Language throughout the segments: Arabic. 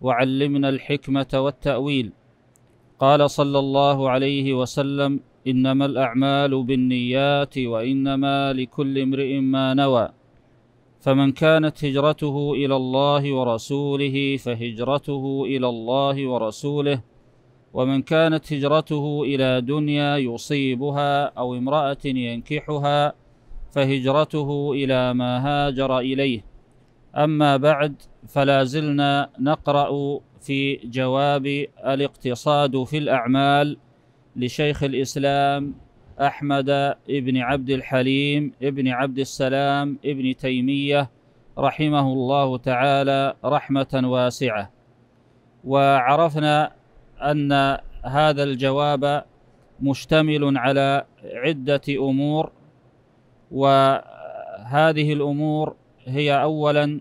وعلمنا الحكمة والتأويل قال صلى الله عليه وسلم إنما الأعمال بالنيات وإنما لكل امرئ ما نوى فمن كانت هجرته إلى الله ورسوله فهجرته إلى الله ورسوله ومن كانت هجرته إلى دنيا يصيبها أو امرأة ينكحها فهجرته إلى ما هاجر إليه أما بعد فلا زلنا نقرأ في جواب الاقتصاد في الأعمال لشيخ الإسلام أحمد ابن عبد الحليم ابن عبد السلام ابن تيمية رحمه الله تعالى رحمة واسعة وعرفنا أن هذا الجواب مشتمل على عدة أمور وهذه الأمور هي أولا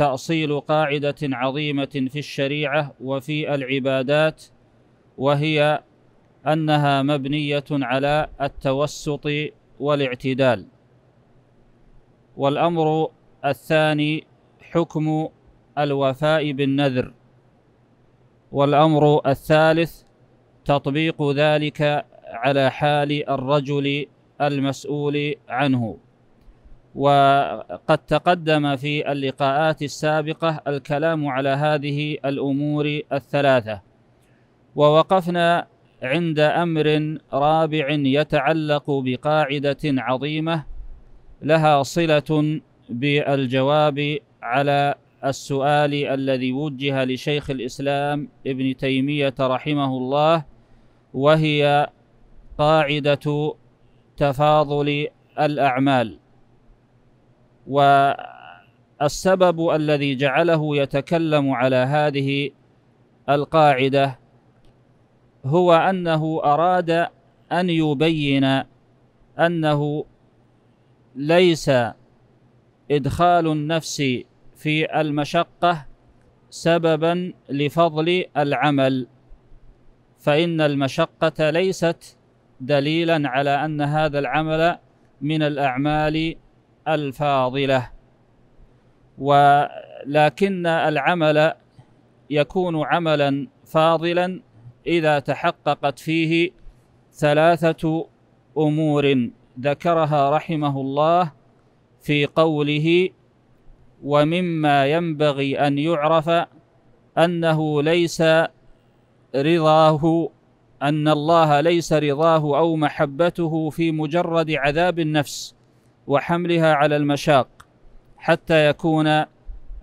تأصيل قاعدة عظيمة في الشريعة وفي العبادات وهي أنها مبنية على التوسط والاعتدال والأمر الثاني حكم الوفاء بالنذر والأمر الثالث تطبيق ذلك على حال الرجل المسؤول عنه وقد تقدم في اللقاءات السابقة الكلام على هذه الأمور الثلاثة ووقفنا عند أمر رابع يتعلق بقاعدة عظيمة لها صلة بالجواب على السؤال الذي وجه لشيخ الإسلام ابن تيمية رحمه الله وهي قاعدة تفاضل الأعمال والسبب الذي جعله يتكلم على هذه القاعدة هو أنه أراد أن يبين أنه ليس إدخال النفس في المشقة سببا لفضل العمل فإن المشقة ليست دليلا على أن هذا العمل من الأعمال الفاضله ولكن العمل يكون عملا فاضلا اذا تحققت فيه ثلاثه امور ذكرها رحمه الله في قوله ومما ينبغي ان يعرف انه ليس رضاه ان الله ليس رضاه او محبته في مجرد عذاب النفس وحملها على المشاق حتى يكون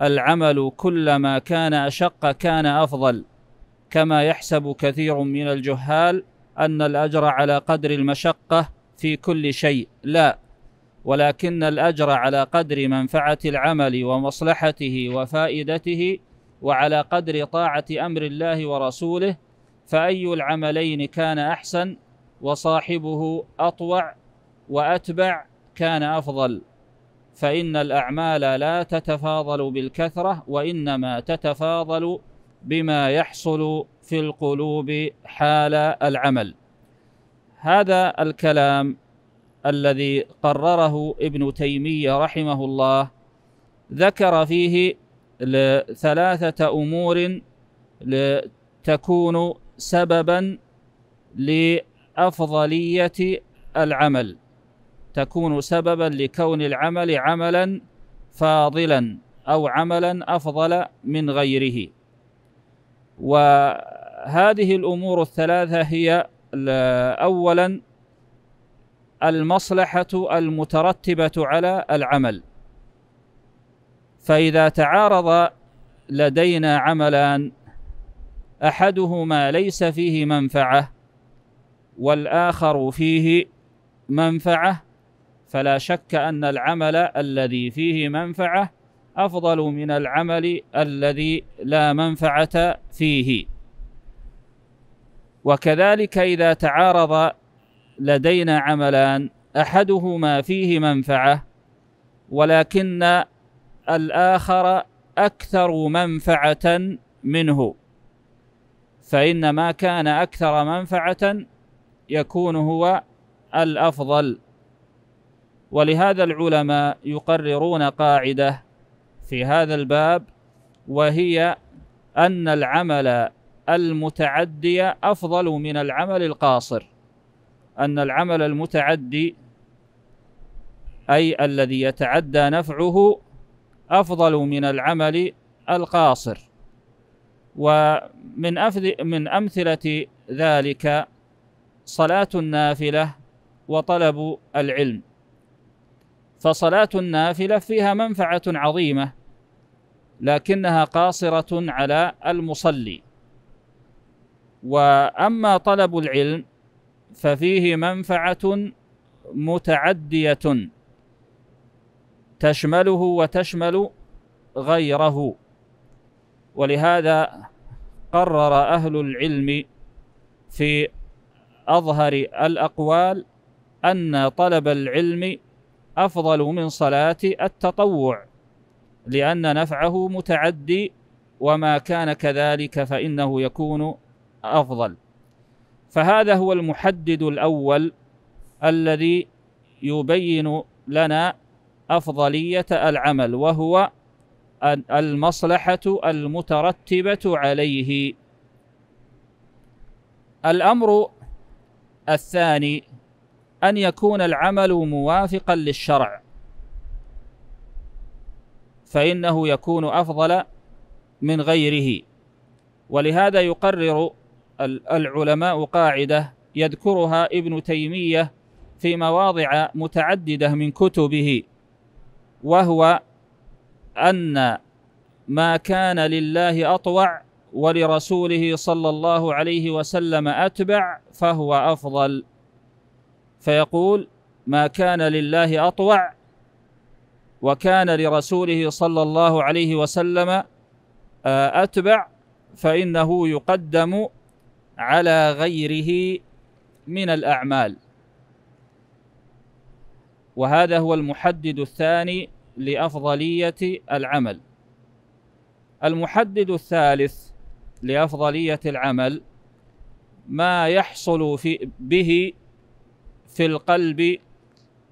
العمل كلما كان أشق كان أفضل كما يحسب كثير من الجهال أن الأجر على قدر المشقة في كل شيء لا ولكن الأجر على قدر منفعة العمل ومصلحته وفائدته وعلى قدر طاعة أمر الله ورسوله فأي العملين كان أحسن وصاحبه أطوع وأتبع كان أفضل فإن الأعمال لا تتفاضل بالكثرة وإنما تتفاضل بما يحصل في القلوب حال العمل هذا الكلام الذي قرره ابن تيمية رحمه الله ذكر فيه ثلاثة أمور تكون سببا لأفضلية العمل تكون سببا لكون العمل عملا فاضلا او عملا افضل من غيره وهذه الامور الثلاثه هي اولا المصلحه المترتبه على العمل فاذا تعارض لدينا عملان احدهما ليس فيه منفعه والاخر فيه منفعه فلا شك أن العمل الذي فيه منفعة أفضل من العمل الذي لا منفعة فيه وكذلك إذا تعارض لدينا عملان أحدهما فيه منفعة ولكن الآخر أكثر منفعة منه فإن ما كان أكثر منفعة يكون هو الأفضل ولهذا العلماء يقررون قاعدة في هذا الباب وهي أن العمل المتعدي أفضل من العمل القاصر أن العمل المتعدي أي الذي يتعدى نفعه أفضل من العمل القاصر ومن من أمثلة ذلك صلاة النافلة وطلب العلم فصلاة النافلة فيها منفعة عظيمة لكنها قاصرة على المصلي واما طلب العلم ففيه منفعه متعديه تشمله وتشمل غيره ولهذا قرر اهل العلم في اظهر الاقوال ان طلب العلم أفضل من صلاة التطوع لأن نفعه متعدي وما كان كذلك فإنه يكون أفضل فهذا هو المحدد الأول الذي يبين لنا أفضلية العمل وهو المصلحة المترتبة عليه الأمر الثاني أن يكون العمل موافقا للشرع فإنه يكون أفضل من غيره ولهذا يقرر العلماء قاعدة يذكرها ابن تيمية في مواضع متعددة من كتبه وهو أن ما كان لله أطوع ولرسوله صلى الله عليه وسلم أتبع فهو أفضل فيقول ما كان لله أطوع وكان لرسوله صلى الله عليه وسلم آه، أتبع فإنه يقدم على غيره من الأعمال وهذا هو المحدد الثاني لأفضلية العمل المحدد الثالث لأفضلية العمل ما يحصل في به في القلب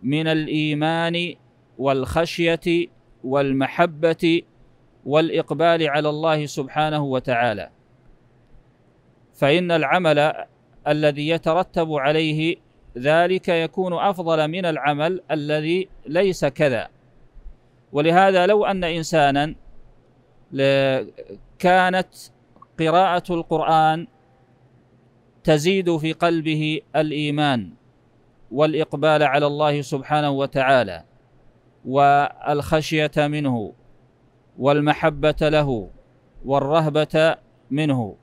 من الايمان والخشيه والمحبه والاقبال على الله سبحانه وتعالى فان العمل الذي يترتب عليه ذلك يكون افضل من العمل الذي ليس كذا ولهذا لو ان انسانا كانت قراءه القران تزيد في قلبه الايمان والاقبال على الله سبحانه وتعالى والخشيه منه والمحبه له والرهبه منه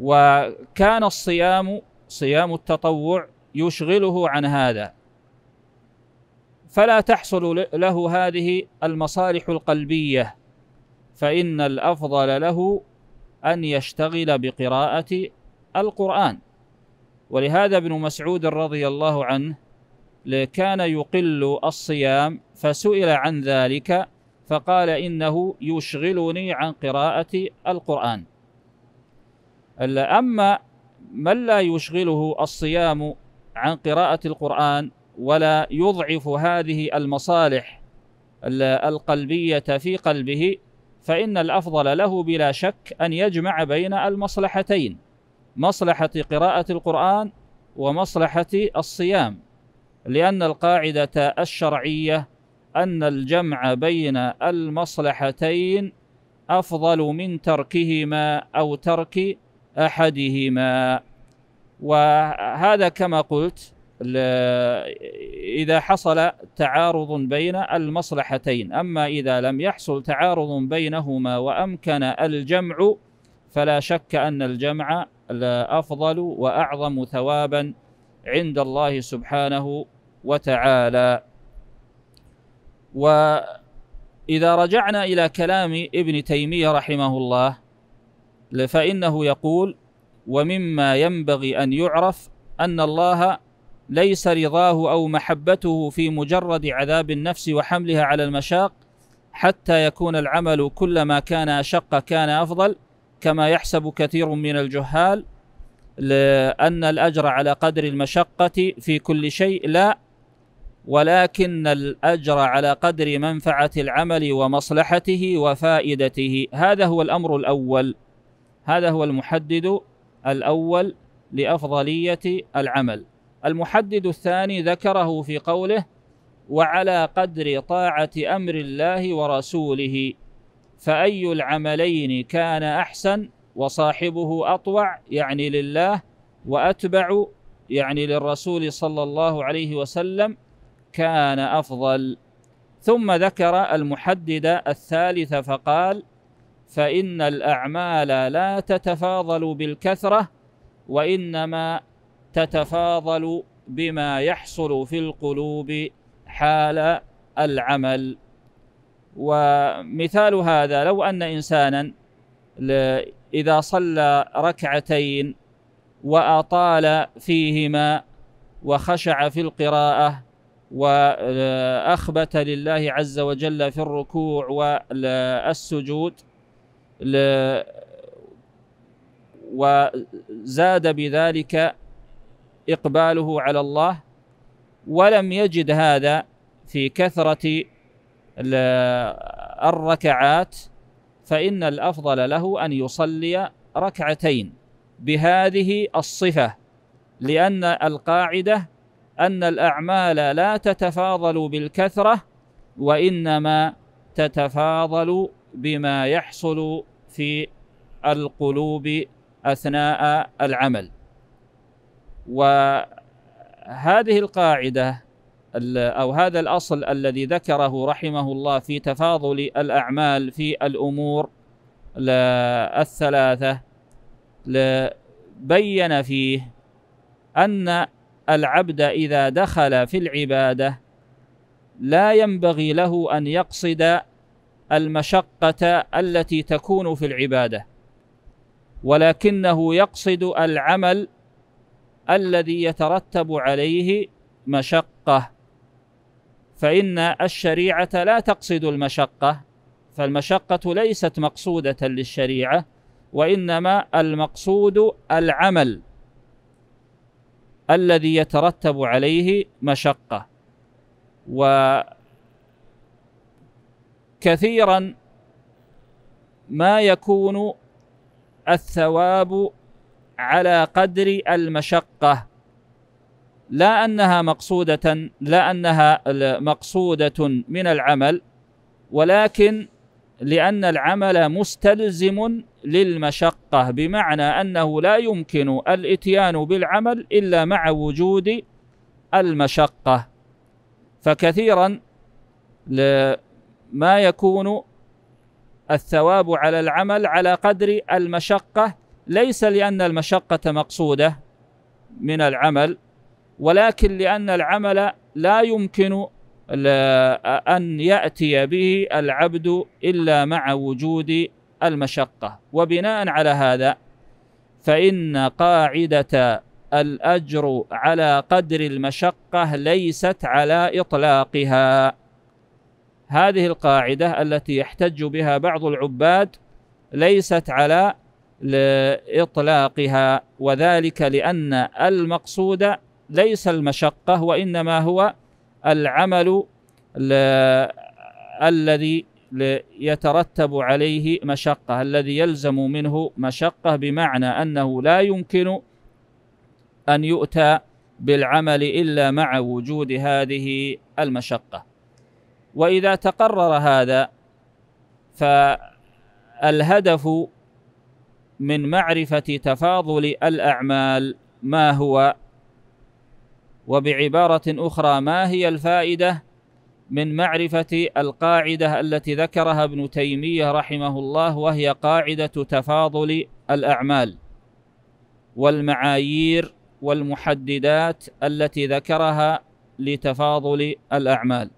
وكان الصيام صيام التطوع يشغله عن هذا فلا تحصل له هذه المصالح القلبيه فان الافضل له ان يشتغل بقراءه القران ولهذا ابن مسعود رضي الله عنه كان يقل الصيام فسئل عن ذلك فقال إنه يشغلني عن قراءة القرآن أما من لا يشغله الصيام عن قراءة القرآن ولا يضعف هذه المصالح القلبية في قلبه فإن الأفضل له بلا شك أن يجمع بين المصلحتين مصلحة قراءة القرآن ومصلحة الصيام لأن القاعدة الشرعية أن الجمع بين المصلحتين أفضل من تركهما أو ترك أحدهما وهذا كما قلت إذا حصل تعارض بين المصلحتين أما إذا لم يحصل تعارض بينهما وأمكن الجمع فلا شك أن الجمع الأفضل وأعظم ثوابا عند الله سبحانه وتعالى وإذا رجعنا إلى كلام ابن تيمية رحمه الله فإنه يقول ومما ينبغي أن يعرف أن الله ليس رضاه أو محبته في مجرد عذاب النفس وحملها على المشاق حتى يكون العمل كلما كان أشق كان أفضل كما يحسب كثير من الجهال أن الأجر على قدر المشقة في كل شيء لا ولكن الأجر على قدر منفعة العمل ومصلحته وفائدته هذا هو الأمر الأول هذا هو المحدد الأول لأفضلية العمل المحدد الثاني ذكره في قوله وعلى قدر طاعة أمر الله ورسوله فأي العملين كان أحسن وصاحبه أطوع يعني لله وأتبع يعني للرسول صلى الله عليه وسلم كان أفضل ثم ذكر المحدد الثالث فقال فإن الأعمال لا تتفاضل بالكثرة وإنما تتفاضل بما يحصل في القلوب حال العمل ومثال هذا لو أن إنسانا إذا صلى ركعتين وأطال فيهما وخشع في القراءة وأخبت لله عز وجل في الركوع والسجود وزاد بذلك إقباله على الله ولم يجد هذا في كثرة الركعات فإن الأفضل له أن يصلي ركعتين بهذه الصفة لأن القاعدة أن الأعمال لا تتفاضل بالكثرة وإنما تتفاضل بما يحصل في القلوب أثناء العمل وهذه القاعدة أو هذا الأصل الذي ذكره رحمه الله في تفاضل الأعمال في الأمور الثلاثة بين فيه أن العبد إذا دخل في العبادة لا ينبغي له أن يقصد المشقة التي تكون في العبادة ولكنه يقصد العمل الذي يترتب عليه مشقه فان الشريعه لا تقصد المشقه فالمشقه ليست مقصوده للشريعه وانما المقصود العمل الذي يترتب عليه مشقه وكثيرا ما يكون الثواب على قدر المشقه لا انها مقصوده لا انها مقصوده من العمل ولكن لان العمل مستلزم للمشقه بمعنى انه لا يمكن الاتيان بالعمل الا مع وجود المشقه فكثيرا ما يكون الثواب على العمل على قدر المشقه ليس لان المشقه مقصوده من العمل ولكن لأن العمل لا يمكن أن يأتي به العبد إلا مع وجود المشقة وبناء على هذا فإن قاعدة الأجر على قدر المشقة ليست على إطلاقها هذه القاعدة التي يحتج بها بعض العباد ليست على إطلاقها وذلك لأن المقصود ليس المشقة وإنما هو العمل الذي يترتب عليه مشقة الذي يلزم منه مشقة بمعنى أنه لا يمكن أن يؤتى بالعمل إلا مع وجود هذه المشقة وإذا تقرر هذا فالهدف من معرفة تفاضل الأعمال ما هو وبعبارة أخرى ما هي الفائدة من معرفة القاعدة التي ذكرها ابن تيمية رحمه الله وهي قاعدة تفاضل الأعمال والمعايير والمحددات التي ذكرها لتفاضل الأعمال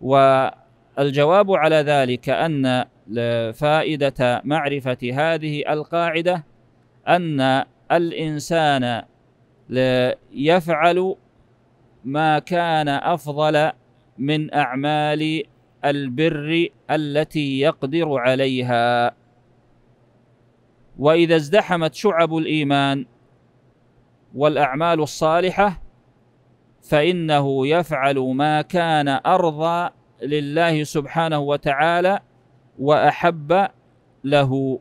والجواب على ذلك أن فائدة معرفة هذه القاعدة أن الإنسان يفعل ما كان افضل من اعمال البر التي يقدر عليها واذا ازدحمت شعب الايمان والاعمال الصالحه فانه يفعل ما كان ارضى لله سبحانه وتعالى واحب له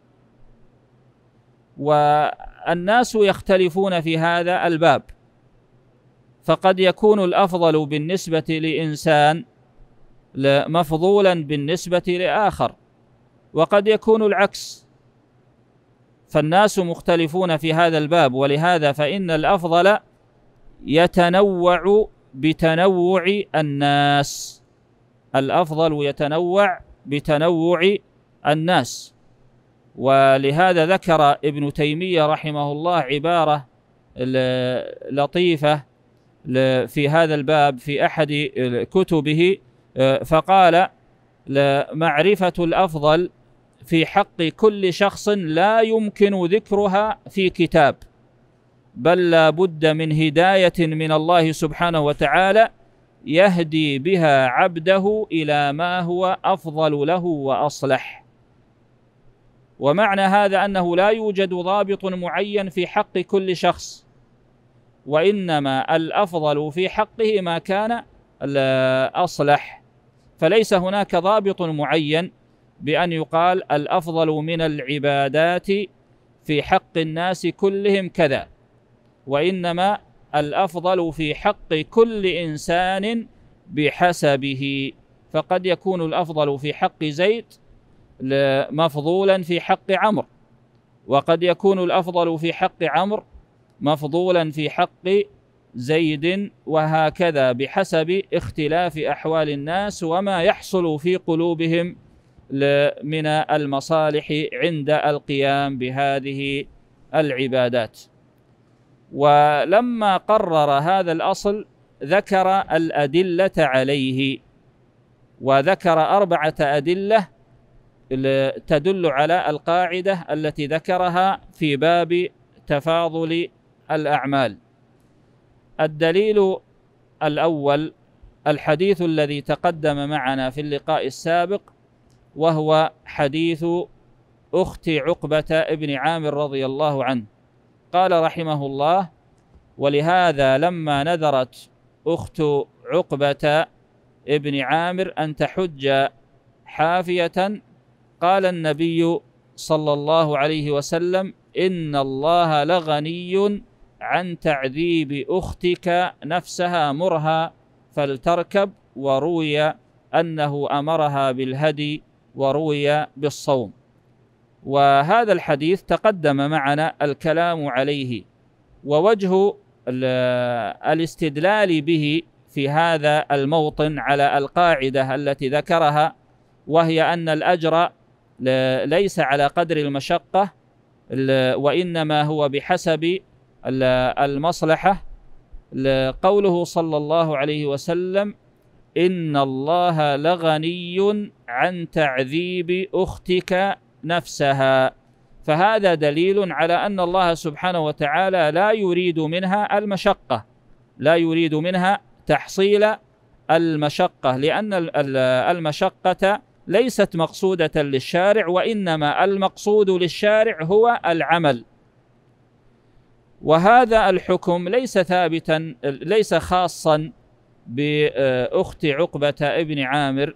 و الناس يختلفون في هذا الباب فقد يكون الافضل بالنسبه لانسان مفضولا بالنسبه لاخر وقد يكون العكس فالناس مختلفون في هذا الباب ولهذا فان الافضل يتنوع بتنوع الناس الافضل يتنوع بتنوع الناس ولهذا ذكر ابن تيمية رحمه الله عبارة لطيفة في هذا الباب في أحد كتبه آه، فقال معرفة الأفضل في حق كل شخص لا يمكن ذكرها في كتاب بل لا بد من هداية من الله سبحانه وتعالى يهدي بها عبده إلى ما هو أفضل له وأصلح ومعنى هذا انه لا يوجد ضابط معين في حق كل شخص وانما الافضل في حقه ما كان اصلح فليس هناك ضابط معين بان يقال الافضل من العبادات في حق الناس كلهم كذا وانما الافضل في حق كل انسان بحسبه فقد يكون الافضل في حق زيد مفضولا في حق عمرو وقد يكون الافضل في حق عمرو مفضولا في حق زيد وهكذا بحسب اختلاف احوال الناس وما يحصل في قلوبهم من المصالح عند القيام بهذه العبادات ولما قرر هذا الاصل ذكر الادله عليه وذكر اربعه ادله تدل على القاعدة التي ذكرها في باب تفاضل الأعمال الدليل الأول الحديث الذي تقدم معنا في اللقاء السابق وهو حديث أخت عقبة ابن عامر رضي الله عنه قال رحمه الله ولهذا لما نذرت أخت عقبة ابن عامر أن تحج حافية قال النبي صلى الله عليه وسلم إن الله لغني عن تعذيب أختك نفسها مرها فلتركب وروي أنه أمرها بالهدي وروي بالصوم وهذا الحديث تقدم معنا الكلام عليه ووجه الاستدلال به في هذا الموطن على القاعدة التي ذكرها وهي أن الأجر ليس على قدر المشقة وإنما هو بحسب المصلحة قوله صلى الله عليه وسلم إن الله لغني عن تعذيب أختك نفسها فهذا دليل على أن الله سبحانه وتعالى لا يريد منها المشقة لا يريد منها تحصيل المشقة لأن المشقة ليست مقصودة للشارع وإنما المقصود للشارع هو العمل وهذا الحكم ليس ثابتا ليس خاصا بأخت عقبة ابن عامر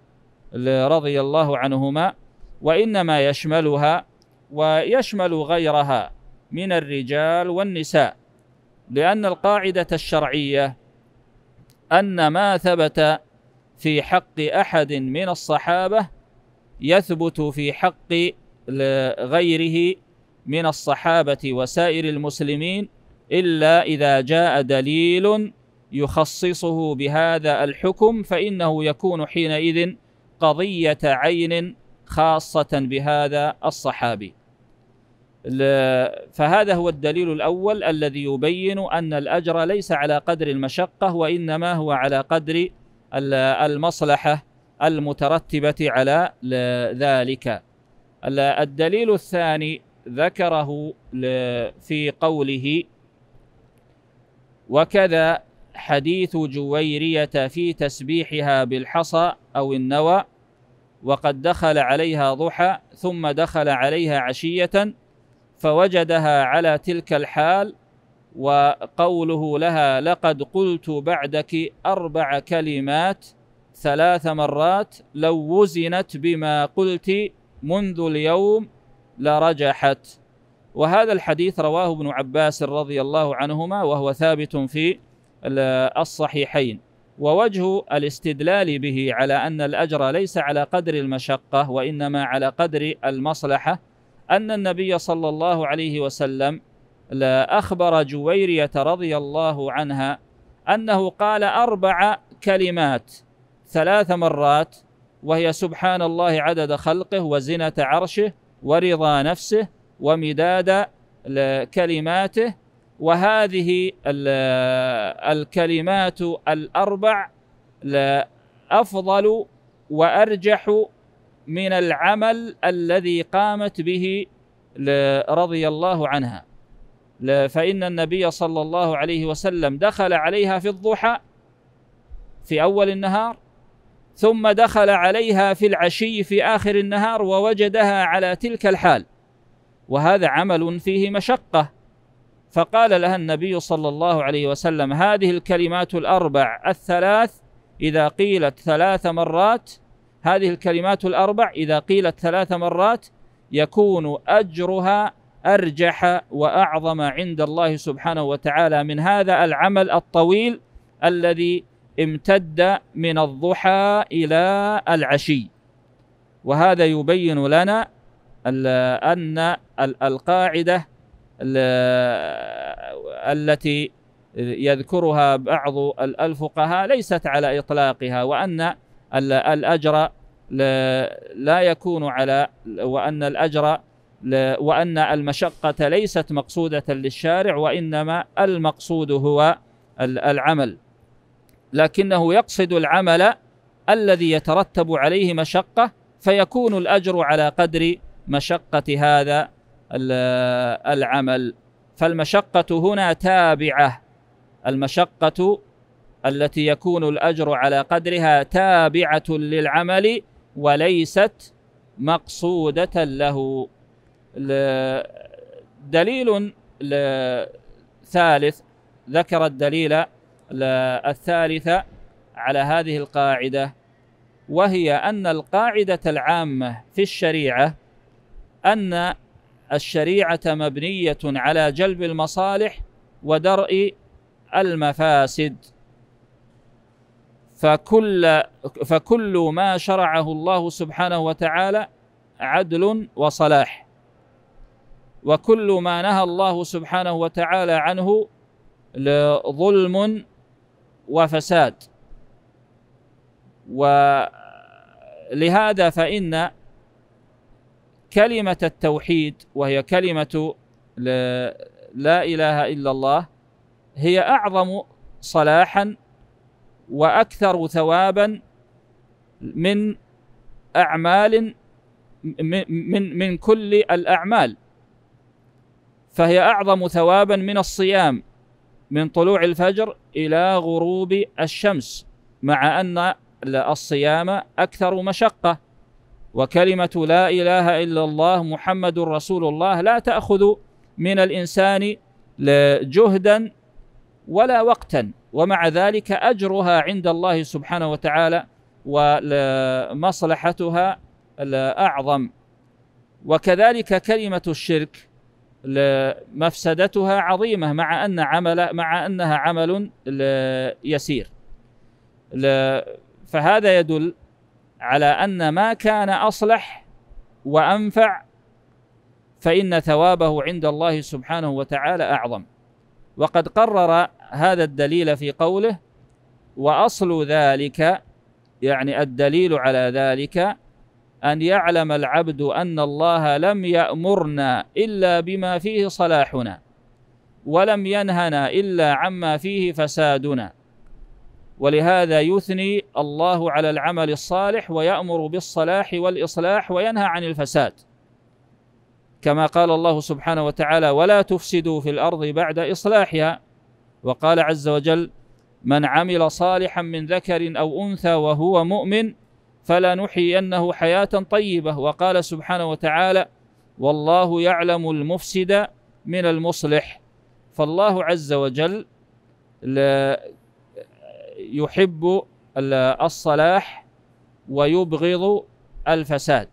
رضي الله عنهما وإنما يشملها ويشمل غيرها من الرجال والنساء لأن القاعدة الشرعية أن ما ثبت في حق أحد من الصحابة يثبت في حق غيره من الصحابة وسائر المسلمين إلا إذا جاء دليل يخصصه بهذا الحكم فإنه يكون حينئذ قضية عين خاصة بهذا الصحابي فهذا هو الدليل الأول الذي يبين أن الأجر ليس على قدر المشقة وإنما هو على قدر المصلحة المترتبة على ذلك الدليل الثاني ذكره في قوله وكذا حديث جويرية في تسبيحها بالحصى أو النوى وقد دخل عليها ضحى ثم دخل عليها عشية فوجدها على تلك الحال وقوله لها لقد قلت بعدك أربع كلمات ثلاث مرات لو وزنت بما قلت منذ اليوم لرجحت وهذا الحديث رواه ابن عباس رضي الله عنهما وهو ثابت في الصحيحين ووجه الاستدلال به على أن الأجر ليس على قدر المشقة وإنما على قدر المصلحة أن النبي صلى الله عليه وسلم لا أخبر جويرية رضي الله عنها أنه قال أربع كلمات ثلاث مرات وهي سبحان الله عدد خلقه وزنة عرشه ورضا نفسه ومداد كلماته وهذه الكلمات الأربع أفضل وأرجح من العمل الذي قامت به رضي الله عنها فإن النبي صلى الله عليه وسلم دخل عليها في الضحى في أول النهار ثم دخل عليها في العشي في آخر النهار ووجدها على تلك الحال وهذا عمل فيه مشقة فقال لها النبي صلى الله عليه وسلم هذه الكلمات الأربع الثلاث إذا قيلت ثلاث مرات هذه الكلمات الأربع إذا قيلت ثلاث مرات يكون أجرها أرجح وأعظم عند الله سبحانه وتعالى من هذا العمل الطويل الذي امتد من الضحى إلى العشي وهذا يبين لنا أن القاعدة التي يذكرها بعض الفقهاء ليست على إطلاقها وأن الأجر لا يكون على وأن الأجر وأن المشقة ليست مقصودة للشارع وإنما المقصود هو العمل لكنه يقصد العمل الذي يترتب عليه مشقه فيكون الاجر على قدر مشقه هذا العمل فالمشقه هنا تابعه المشقه التي يكون الاجر على قدرها تابعه للعمل وليست مقصوده له دليل ثالث ذكر الدليل الثالثة على هذه القاعدة وهي أن القاعدة العامة في الشريعة أن الشريعة مبنية على جلب المصالح ودرء المفاسد فكل فكل ما شرعه الله سبحانه وتعالى عدل وصلاح وكل ما نهى الله سبحانه وتعالى عنه ظلم وفساد ولهذا فإن كلمة التوحيد وهي كلمة لا إله إلا الله هي أعظم صلاحا وأكثر ثوابا من أعمال من من كل الأعمال فهي أعظم ثوابا من الصيام من طلوع الفجر إلى غروب الشمس مع أن الصيام أكثر مشقة وكلمة لا إله إلا الله محمد رسول الله لا تأخذ من الإنسان جهدا ولا وقتا ومع ذلك أجرها عند الله سبحانه وتعالى ومصلحتها الأعظم وكذلك كلمة الشرك مفسدتها عظيمه مع ان عمل مع انها عمل يسير فهذا يدل على ان ما كان اصلح وانفع فان ثوابه عند الله سبحانه وتعالى اعظم وقد قرر هذا الدليل في قوله واصل ذلك يعني الدليل على ذلك أن يعلم العبد أن الله لم يأمرنا إلا بما فيه صلاحنا ولم ينهنا إلا عما فيه فسادنا ولهذا يثني الله على العمل الصالح ويأمر بالصلاح والإصلاح وينهى عن الفساد كما قال الله سبحانه وتعالى ولا تفسدوا في الأرض بعد إصلاحها وقال عز وجل من عمل صالحا من ذكر أو أنثى وهو مؤمن فلنحيينه حياة طيبة وقال سبحانه وتعالى والله يعلم المفسد من المصلح فالله عز وجل يحب الصلاح ويبغض الفساد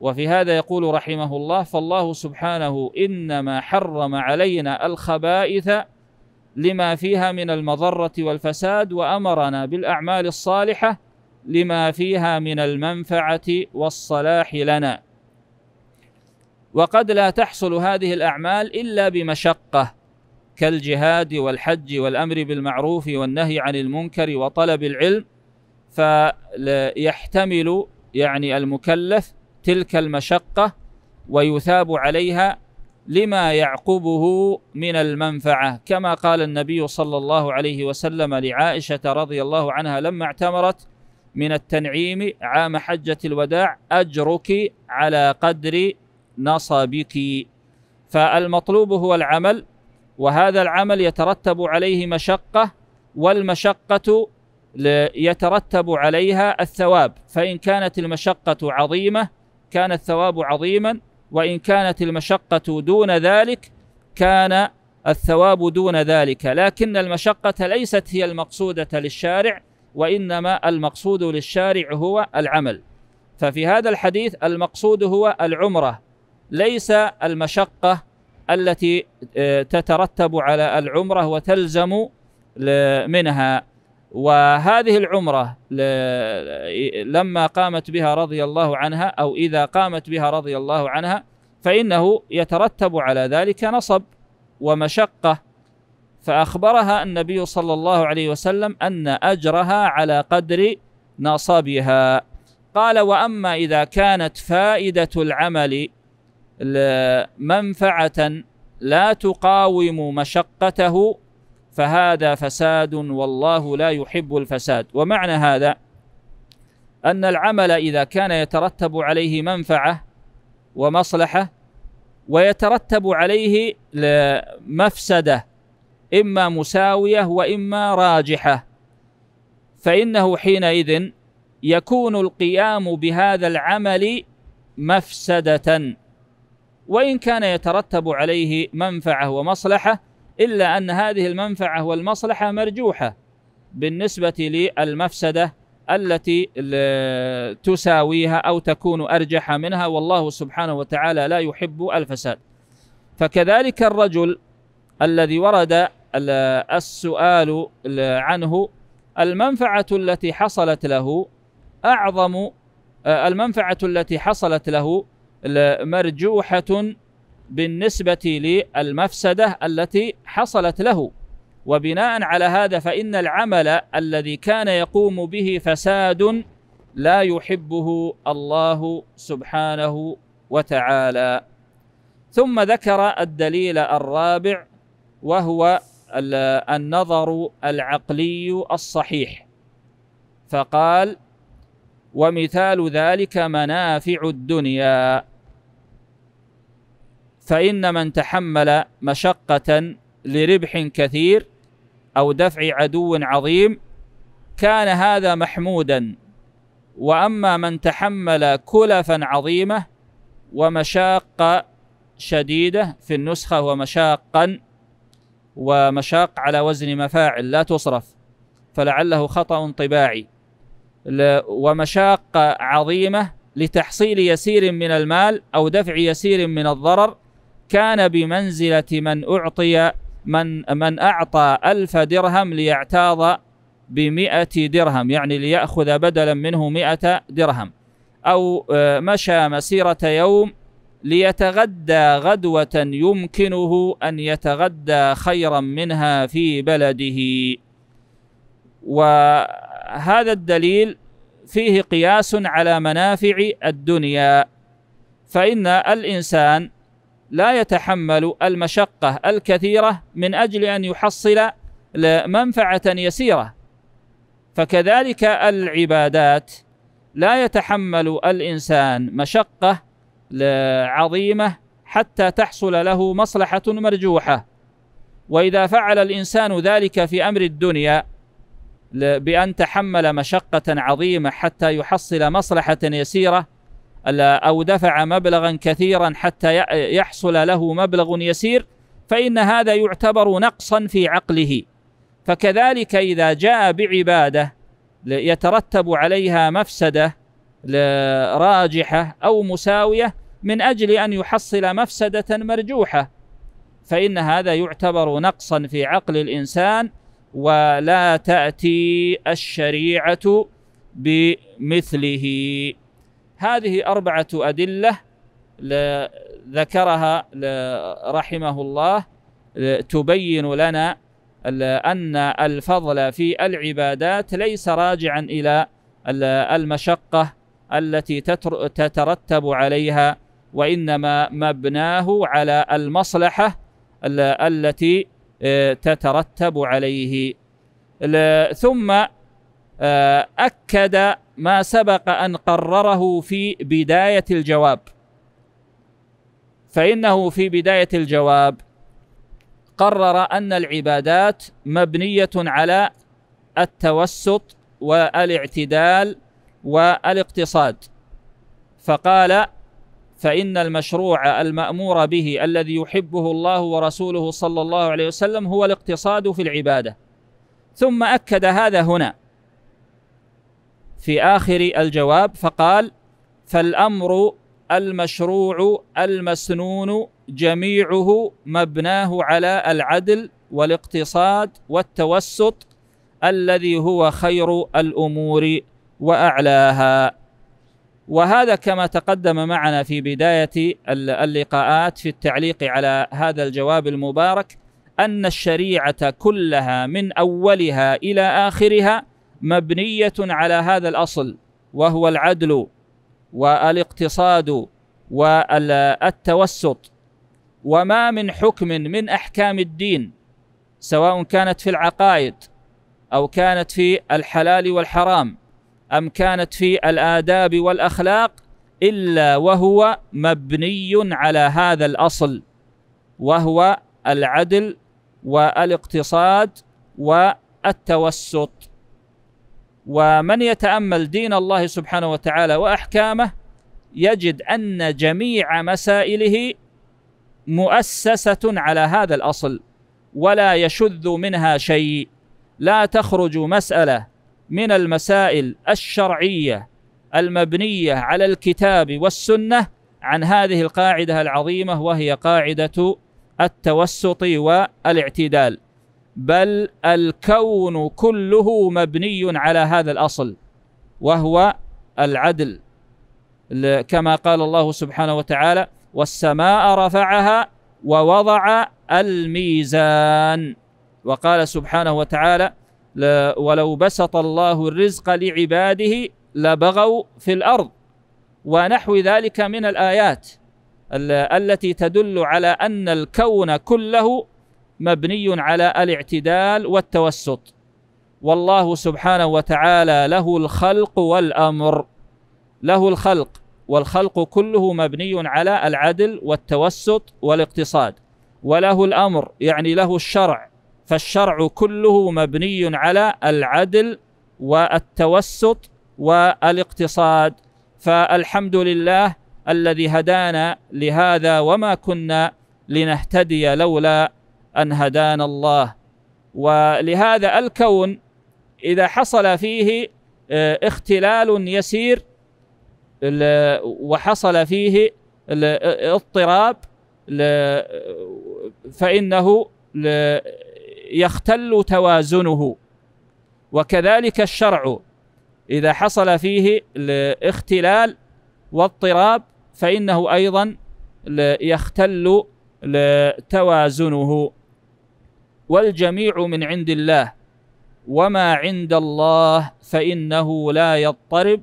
وفي هذا يقول رحمه الله فالله سبحانه إنما حرم علينا الخبائث لما فيها من المضرة والفساد وأمرنا بالأعمال الصالحة لما فيها من المنفعة والصلاح لنا وقد لا تحصل هذه الأعمال إلا بمشقة كالجهاد والحج والأمر بالمعروف والنهي عن المنكر وطلب العلم فيحتمل يعني المكلف تلك المشقة ويثاب عليها لما يعقبه من المنفعة كما قال النبي صلى الله عليه وسلم لعائشة رضي الله عنها لما اعتمرت من التنعيم عام حجة الوداع أجرك على قدر نصبك فالمطلوب هو العمل وهذا العمل يترتب عليه مشقة والمشقة يترتب عليها الثواب فإن كانت المشقة عظيمة كان الثواب عظيما وإن كانت المشقة دون ذلك كان الثواب دون ذلك لكن المشقة ليست هي المقصودة للشارع وإنما المقصود للشارع هو العمل ففي هذا الحديث المقصود هو العمرة ليس المشقة التي آه، تترتب على العمرة وتلزم منها وهذه العمرة لما قامت بها رضي الله عنها أو إذا قامت بها رضي الله عنها فإنه يترتب على ذلك نصب ومشقة فأخبرها النبي صلى الله عليه وسلم أن أجرها على قدر نصبها قال وأما إذا كانت فائدة العمل منفعة لا تقاوم مشقته فهذا فساد والله لا يحب الفساد ومعنى هذا أن العمل إذا كان يترتب عليه منفعة ومصلحة ويترتب عليه مفسده إما مساوية وإما راجحة فإنه حينئذ يكون القيام بهذا العمل مفسدة وإن كان يترتب عليه منفعة ومصلحة إلا أن هذه المنفعة والمصلحة مرجوحة بالنسبة للمفسدة التي تساويها أو تكون أرجح منها والله سبحانه وتعالى لا يحب الفساد فكذلك الرجل الذي ورد السؤال عنه المنفعة التي حصلت له أعظم آه، المنفعة التي حصلت له مرجوحة بالنسبة للمفسدة التي حصلت له وبناء على هذا فإن العمل الذي كان يقوم به فساد لا يحبه الله سبحانه وتعالى ثم ذكر الدليل الرابع وهو النظر العقلي الصحيح فقال ومثال ذلك منافع الدنيا فإن من تحمل مشقة لربح كثير أو دفع عدو عظيم كان هذا محمودا وأما من تحمل كلفا عظيمة ومشاق شديدة في النسخة ومشاقا ومشاق على وزن مفاعل لا تصرف فلعله خطأ طباعي ومشاق عظيمة لتحصيل يسير من المال أو دفع يسير من الضرر كان بمنزلة من أعطي من من أعطى ألف درهم ليعتاض بمئة درهم يعني ليأخذ بدلا منه مئة درهم أو آه، مشى مسيرة يوم ليتغدى غدوة يمكنه أن يتغدى خيرا منها في بلده وهذا الدليل فيه قياس على منافع الدنيا فإن الإنسان لا يتحمل المشقة الكثيرة من أجل أن يحصل منفعة يسيرة فكذلك العبادات لا يتحمل الإنسان مشقة عظيمة حتى تحصل له مصلحة مرجوحة وإذا فعل الإنسان ذلك في أمر الدنيا بأن تحمل مشقة عظيمة حتى يحصل مصلحة يسيرة أو دفع مبلغا كثيرا حتى يحصل له مبلغ يسير فإن هذا يعتبر نقصا في عقله فكذلك إذا جاء بعبادة يترتب عليها مفسده راجحة أو مساوية من أجل أن يحصل مفسدة مرجوحة فإن هذا يعتبر نقصا في عقل الإنسان ولا تأتي الشريعة بمثله هذه أربعة أدلة ذكرها رحمه الله تبين لنا أن الفضل في العبادات ليس راجعا إلى المشقة التي تترتب عليها وانما مبناه على المصلحه التي آه، تترتب عليه ثم آه، اكد ما سبق ان قرره في بدايه الجواب فانه في بدايه الجواب قرر ان العبادات مبنيه على التوسط والاعتدال والاقتصاد فقال فإن المشروع المأمور به الذي يحبه الله ورسوله صلى الله عليه وسلم هو الاقتصاد في العبادة ثم أكد هذا هنا في آخر الجواب فقال فالأمر المشروع المسنون جميعه مبناه على العدل والاقتصاد والتوسط الذي هو خير الأمور واعلاها وهذا كما تقدم معنا في بدايه اللقاءات في التعليق على هذا الجواب المبارك ان الشريعه كلها من اولها الى اخرها مبنيه على هذا الاصل وهو العدل والاقتصاد والتوسط وما من حكم من احكام الدين سواء كانت في العقائد او كانت في الحلال والحرام أم كانت في الاداب والاخلاق الا وهو مبني على هذا الاصل وهو العدل والاقتصاد والتوسط ومن يتامل دين الله سبحانه وتعالى واحكامه يجد ان جميع مسائله مؤسسه على هذا الاصل ولا يشذ منها شيء لا تخرج مساله من المسائل الشرعيه المبنيه على الكتاب والسنه عن هذه القاعده العظيمه وهي قاعده التوسط والاعتدال بل الكون كله مبني على هذا الاصل وهو العدل كما قال الله سبحانه وتعالى والسماء رفعها ووضع الميزان وقال سبحانه وتعالى ولو بسط الله الرزق لعباده لبغوا في الارض ونحو ذلك من الايات التي تدل على ان الكون كله مبني على الاعتدال والتوسط والله سبحانه وتعالى له الخلق والامر له الخلق والخلق كله مبني على العدل والتوسط والاقتصاد وله الامر يعني له الشرع فالشرع كله مبني على العدل والتوسط والاقتصاد فالحمد لله الذي هدانا لهذا وما كنا لنهتدي لولا ان هدانا الله ولهذا الكون اذا حصل فيه آه، اختلال يسير وحصل فيه اضطراب فانه يختل توازنه وكذلك الشرع إذا حصل فيه الاختلال واضطراب فإنه أيضا يختل توازنه والجميع من عند الله وما عند الله فإنه لا يضطرب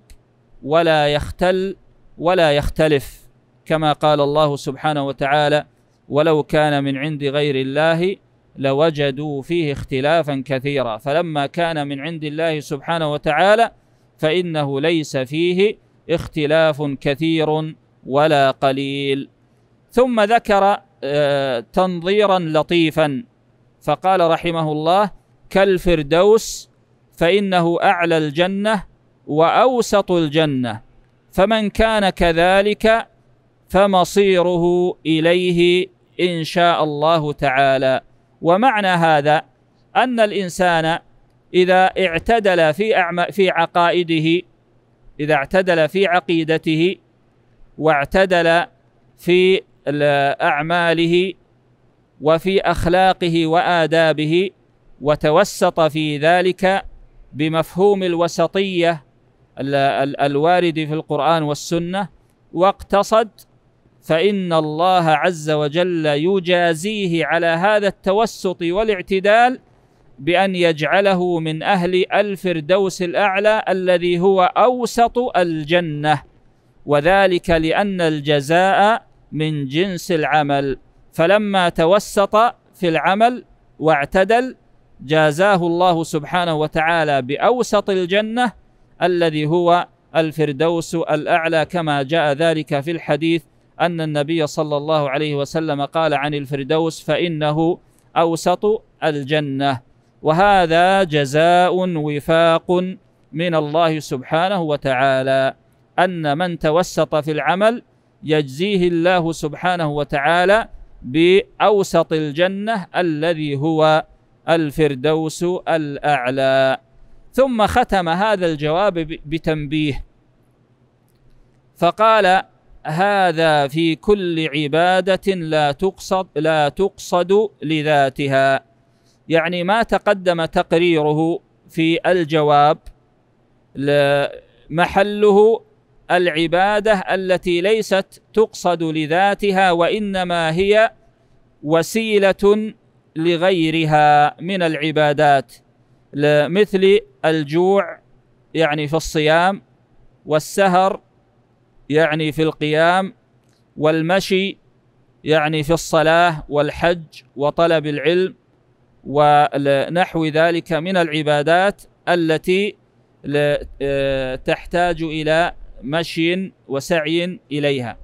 ولا يختل ولا يختلف كما قال الله سبحانه وتعالى ولو كان من عند غير الله لوجدوا فيه اختلافا كثيرا فلما كان من عند الله سبحانه وتعالى فإنه ليس فيه اختلاف كثير ولا قليل ثم ذكر آه، تنظيرا لطيفا فقال رحمه الله كالفردوس فإنه أعلى الجنة وأوسط الجنة فمن كان كذلك فمصيره إليه إن شاء الله تعالى ومعنى هذا أن الإنسان إذا اعتدل في أعم في عقائده إذا اعتدل في عقيدته واعتدل في أعماله وفي أخلاقه وآدابه وتوسط في ذلك بمفهوم الوسطية الوارد في القرآن والسنة واقتصد فان الله عز وجل يجازيه على هذا التوسط والاعتدال بان يجعله من اهل الفردوس الاعلى الذي هو اوسط الجنه وذلك لان الجزاء من جنس العمل فلما توسط في العمل واعتدل جازاه الله سبحانه وتعالى باوسط الجنه الذي هو الفردوس الاعلى كما جاء ذلك في الحديث أن النبي صلى الله عليه وسلم قال عن الفردوس فإنه أوسط الجنة وهذا جزاء وفاق من الله سبحانه وتعالى أن من توسط في العمل يجزيه الله سبحانه وتعالى بأوسط الجنة الذي هو الفردوس الأعلى ثم ختم هذا الجواب بتنبيه فقال هذا في كل عبادة لا تقصد لا تقصد لذاتها يعني ما تقدم تقريره في الجواب محله العبادة التي ليست تقصد لذاتها وإنما هي وسيلة لغيرها من العبادات مثل الجوع يعني في الصيام والسهر يعني في القيام والمشي يعني في الصلاه والحج وطلب العلم ونحو ذلك من العبادات التي آه، تحتاج الى مشي وسعي اليها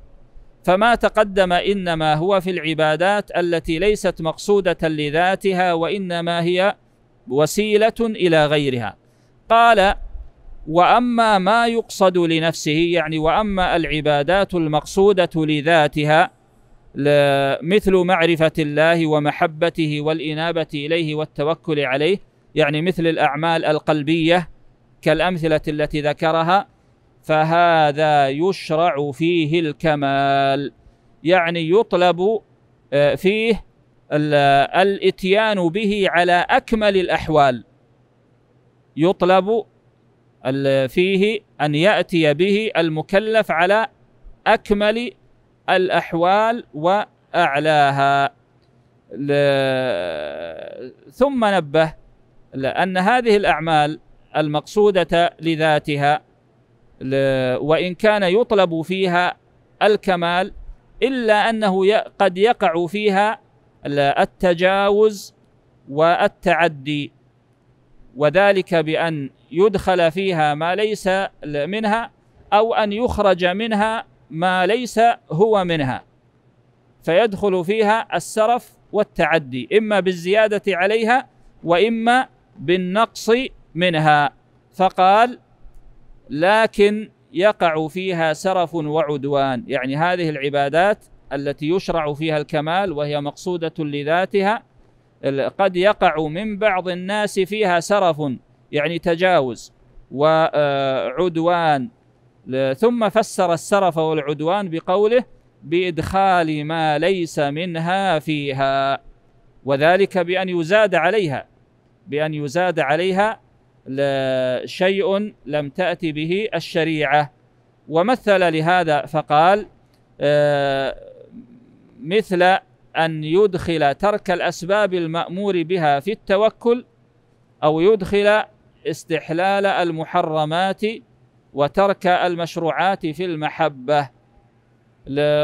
فما تقدم انما هو في العبادات التي ليست مقصوده لذاتها وانما هي وسيله الى غيرها قال واما ما يقصد لنفسه يعني واما العبادات المقصوده لذاتها مثل معرفه الله ومحبته والانابه اليه والتوكل عليه يعني مثل الاعمال القلبيه كالامثله التي ذكرها فهذا يشرع فيه الكمال يعني يطلب آه، فيه الاتيان به على اكمل الاحوال يطلب فيه أن يأتي به المكلف على أكمل الأحوال وأعلاها ثم نبه لان هذه الأعمال المقصودة لذاتها وإن كان يطلب فيها الكمال إلا أنه قد يقع فيها التجاوز والتعدي وذلك بأن يدخل فيها ما ليس منها أو أن يخرج منها ما ليس هو منها فيدخل فيها السرف والتعدي إما بالزيادة عليها وإما بالنقص منها فقال لكن يقع فيها سرف وعدوان يعني هذه العبادات التي يشرع فيها الكمال وهي مقصودة لذاتها قد يقع من بعض الناس فيها سرف يعني تجاوز وعدوان ثم فسر السرف والعدوان بقوله بادخال ما ليس منها فيها وذلك بان يزاد عليها بان يزاد عليها شيء لم تاتي به الشريعه ومثل لهذا فقال مثل ان يدخل ترك الاسباب المامور بها في التوكل او يدخل استحلال المحرمات وترك المشروعات في المحبة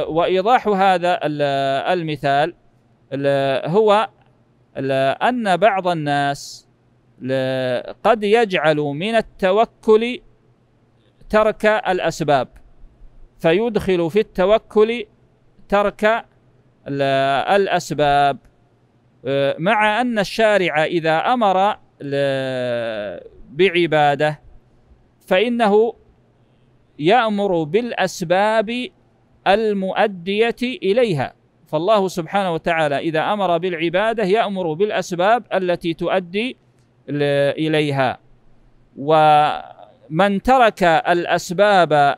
وإيضاح هذا المثال هو أن بعض الناس قد يجعل من التوكل ترك الأسباب فيدخل في التوكل ترك الأسباب أه، مع أن الشارع إذا أمر بعباده فانه يامر بالاسباب المؤديه اليها فالله سبحانه وتعالى اذا امر بالعباده يامر بالاسباب التي تؤدي اليها ومن ترك الاسباب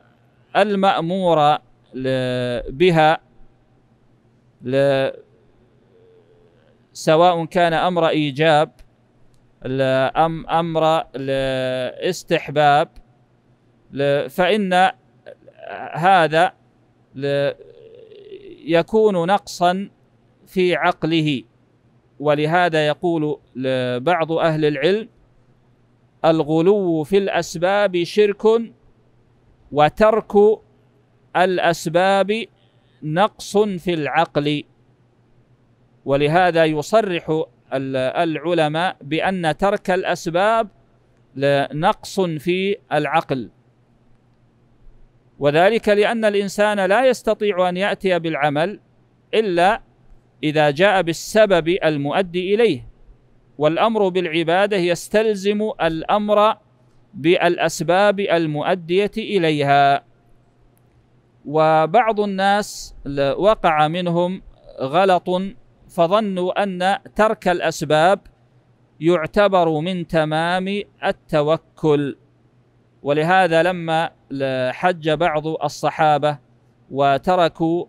المامور بها سواء كان امر ايجاب الام أمر الاستحباب فإن هذا يكون نقصا في عقله ولهذا يقول بعض أهل العلم الغلو في الأسباب شرك وترك الأسباب نقص في العقل ولهذا يصرح العلماء بأن ترك الأسباب نقص في العقل وذلك لأن الإنسان لا يستطيع أن يأتي بالعمل إلا إذا جاء بالسبب المؤدي إليه والأمر بالعبادة يستلزم الأمر بالأسباب المؤدية إليها وبعض الناس وقع منهم غلط فظنوا ان ترك الاسباب يعتبر من تمام التوكل ولهذا لما حج بعض الصحابه وتركوا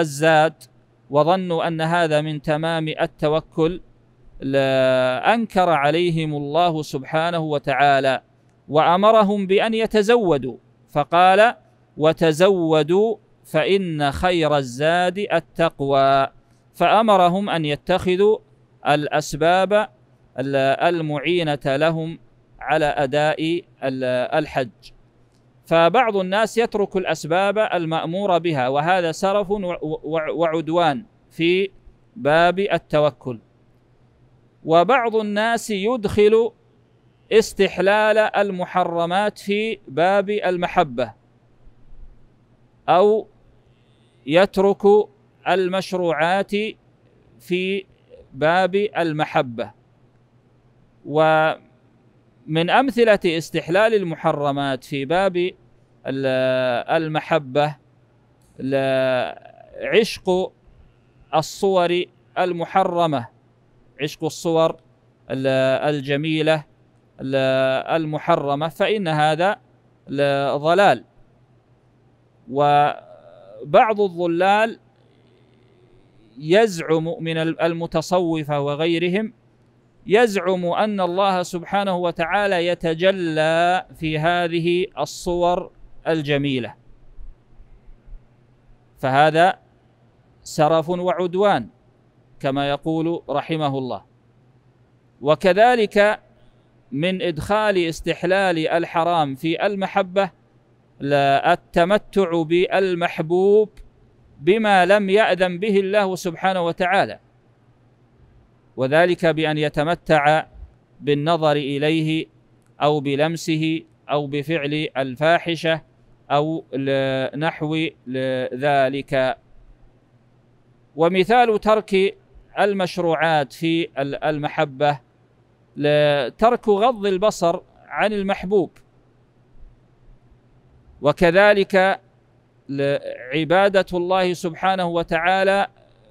الزاد وظنوا ان هذا من تمام التوكل انكر عليهم الله سبحانه وتعالى وامرهم بان يتزودوا فقال وتزودوا فان خير الزاد التقوى فأمرهم أن يتخذوا الأسباب المعينة لهم على أداء الحج فبعض الناس يترك الأسباب المأمورة بها وهذا سرف وعدوان في باب التوكل وبعض الناس يدخل استحلال المحرمات في باب المحبة أو يترك المشروعات في باب المحبه ومن امثله استحلال المحرمات في باب المحبه عشق الصور المحرمه عشق الصور الجميله المحرمه فان هذا ضلال وبعض الضلال يزعم من المتصوفة وغيرهم يزعم أن الله سبحانه وتعالى يتجلى في هذه الصور الجميلة فهذا سرف وعدوان كما يقول رحمه الله وكذلك من إدخال استحلال الحرام في المحبة لا التمتع بالمحبوب بما لم يأذن به الله سبحانه وتعالى وذلك بأن يتمتع بالنظر إليه أو بلمسه أو بفعل الفاحشة أو نحو ذلك ومثال ترك المشروعات في المحبة ترك غض البصر عن المحبوب وكذلك عبادة الله سبحانه وتعالى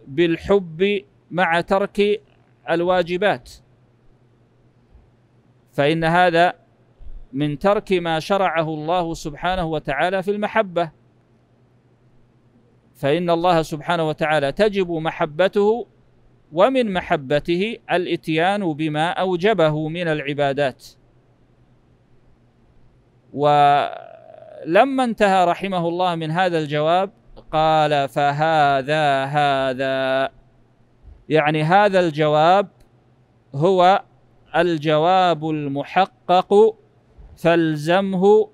بالحب مع ترك الواجبات فإن هذا من ترك ما شرعه الله سبحانه وتعالى في المحبة فإن الله سبحانه وتعالى تجب محبته ومن محبته الاتيان بما أوجبه من العبادات و لما انتهى رحمه الله من هذا الجواب قال فهذا هذا يعني هذا الجواب هو الجواب المحقق فالزمه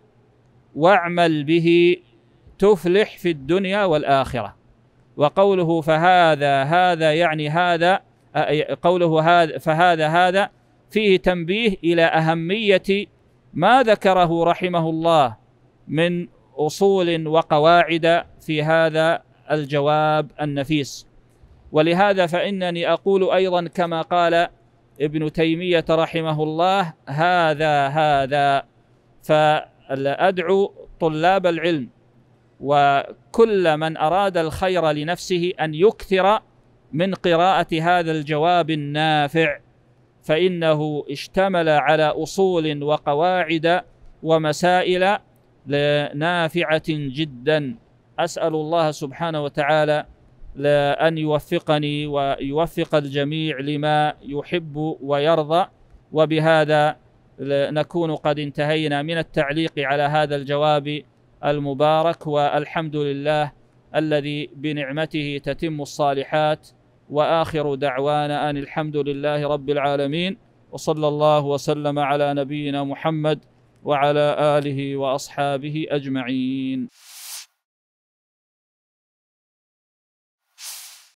واعمل به تفلح في الدنيا والاخره وقوله فهذا هذا يعني هذا قوله هذا فهذا هذا فيه تنبيه الى اهميه ما ذكره رحمه الله من اصول وقواعد في هذا الجواب النفيس ولهذا فانني اقول ايضا كما قال ابن تيميه رحمه الله هذا هذا فادعو طلاب العلم وكل من اراد الخير لنفسه ان يكثر من قراءه هذا الجواب النافع فانه اشتمل على اصول وقواعد ومسائل نافعة جدا أسأل الله سبحانه وتعالى أن يوفقني ويوفق الجميع لما يحب ويرضى وبهذا نكون قد انتهينا من التعليق على هذا الجواب المبارك والحمد لله الذي بنعمته تتم الصالحات واخر دعوانا ان الحمد لله رب العالمين وصلى الله وسلم على نبينا محمد وعلى اله واصحابه اجمعين